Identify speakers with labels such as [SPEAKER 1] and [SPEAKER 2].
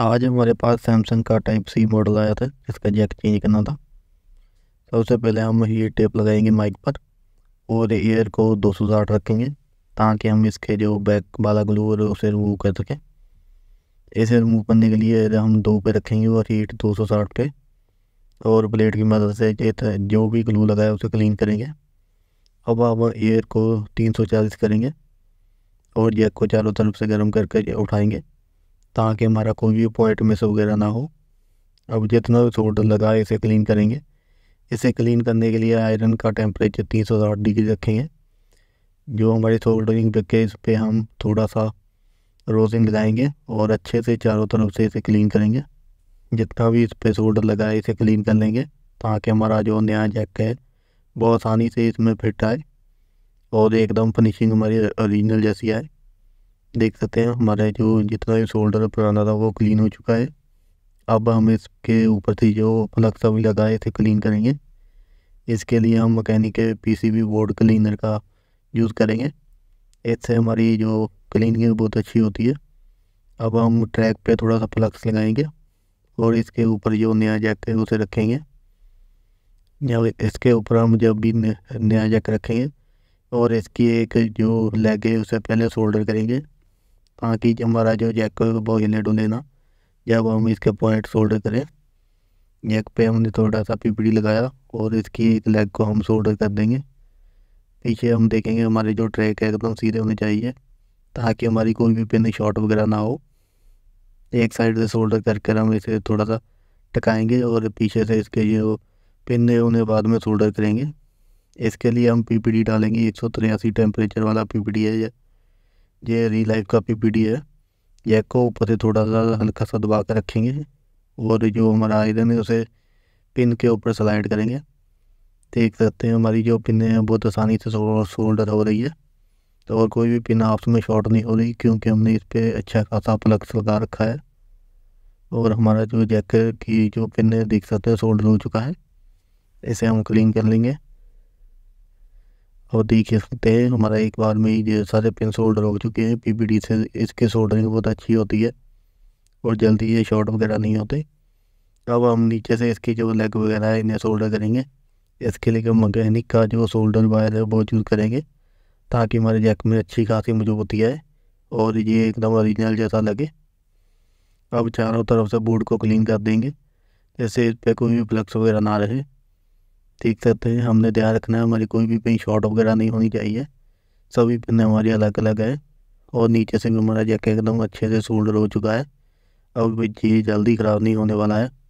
[SPEAKER 1] आज हमारे पास सैमसंग का टाइप सी मॉडल आया था जिसका जैक चेंज करना था सबसे पहले हम ये टेप लगाएंगे माइक पर और एयर को दो सौ साठ रखेंगे ताकि हम इसके जो बैक वाला ग्लू और उसे रिमूव कर सकें इसे रिमूव करने के लिए हम दो पे रखेंगे और हीट दो सौ साठ पे और प्लेट की मदद से जो भी ग्लू लगाया उसे क्लीन करेंगे अब हम एयर को तीन सौ चालीस करेंगे और जैक को चारों तरफ से गर्म करके उठाएँगे ताकि हमारा कोई भी पॉइंट मिस वगैरह ना हो अब जितना भी सोल्डर लगा है इसे क्लीन करेंगे इसे क्लीन करने के लिए आयरन का टेम्परेचर तीन सौ साठ डिग्री रखेंगे जो हमारी सोल्डरिंग बैग है इस पर हम थोड़ा सा रोजिंग लगाएंगे और अच्छे से चारों तरफ से इसे क्लीन करेंगे जितना भी इस पर सोल्डर लगा है इसे क्लीन कर लेंगे ताकि हमारा जो नया जैक है वो आसानी से इसमें फिट आए और एकदम फिनिशिंग हमारी ओरिजिनल जैसी आए देख सकते हैं हमारा जो जितना भी शोल्डर पुराना था वो क्लीन हो चुका है अब हम इसके ऊपर से जो प्लग सब लगा है इसे क्लीन करेंगे इसके लिए हम मकैनिक के पीसीबी बोर्ड क्लीनर का यूज़ करेंगे इससे हमारी जो क्लीनिंग बहुत अच्छी होती है अब हम ट्रैक पे थोड़ा सा फ्लक्स लगाएंगे और इसके ऊपर जो नया जैक है उसे रखेंगे जब इसके ऊपर हम जब भी नया जैक रखेंगे और इसकी एक जो लेग है उसे पहले शोल्डर करेंगे ताकि हमारा जो जैक वो हिले डुले ना जब हम इसके पॉइंट सोल्डर करें जैक पे हमने थोड़ा सा पीपड़ी लगाया और इसकी एक लेग को हम सोल्डर कर देंगे पीछे हम देखेंगे हमारे जो ट्रैक है एकदम सीधे होने चाहिए ताकि हमारी कोई भी पिन शॉट वगैरह ना हो एक साइड से सोल्डर कर कर हम इसे थोड़ा सा टकाएंगे और पीछे से इसके जो पिन है उन्हें बाद में सोल्डर करेंगे इसके लिए हम पीपीडी डालेंगे एक सौ तिरासी टेम्परेचर वाला पीपीडी है ये ये री लाइफ का पी है ये को ऊपर से थोड़ा सा हल्का सा दबा कर रखेंगे और जो हमारा आयरन है उसे पिन के ऊपर स्लाइड करेंगे देख सकते हैं हमारी जो पिन है बहुत आसानी से सोल्डर हो रही है तो और कोई भी पिन आपस में शॉर्ट नहीं हो रही क्योंकि हमने इस पर अच्छा खासा प्लग्स लगा रखा है और हमारा जो जैक की जो पिन है देख सकते हैं सोल्डर हो चुका है इसे हम क्लीन कर लेंगे और देख सकते हैं हमारा एक बार में ही सारे पिन सोल्डर हो चुके हैं पीपीडी से इसके सोल्डरिंग बहुत अच्छी होती है और जल्दी ये शॉर्ट वगैरह नहीं होते अब हम नीचे से इसके जो लेग वगैरह है इन्हें सोल्डर करेंगे इसके लिए मकैनिक का जो सोल्डर वायर है वो यूज़ करेंगे ताकि हमारे जैक में अच्छी खासी मजबूती आए और ये एकदम ओरिजिनल जैसा लगे अब चारों तरफ से बोर्ड को क्लीन कर देंगे जैसे इस पर कोई भी फ्लक्स वगैरह ना रहे ठीक करते हैं हमने ध्यान रखना है हमारी कोई भी पेन शॉर्ट वगैरह नहीं होनी चाहिए सभी पिन हमारी अलग अलग है और नीचे से भी हमारा जैकेट एकदम अच्छे से सोल्डर हो चुका है अब ये जल्दी ख़राब नहीं होने वाला है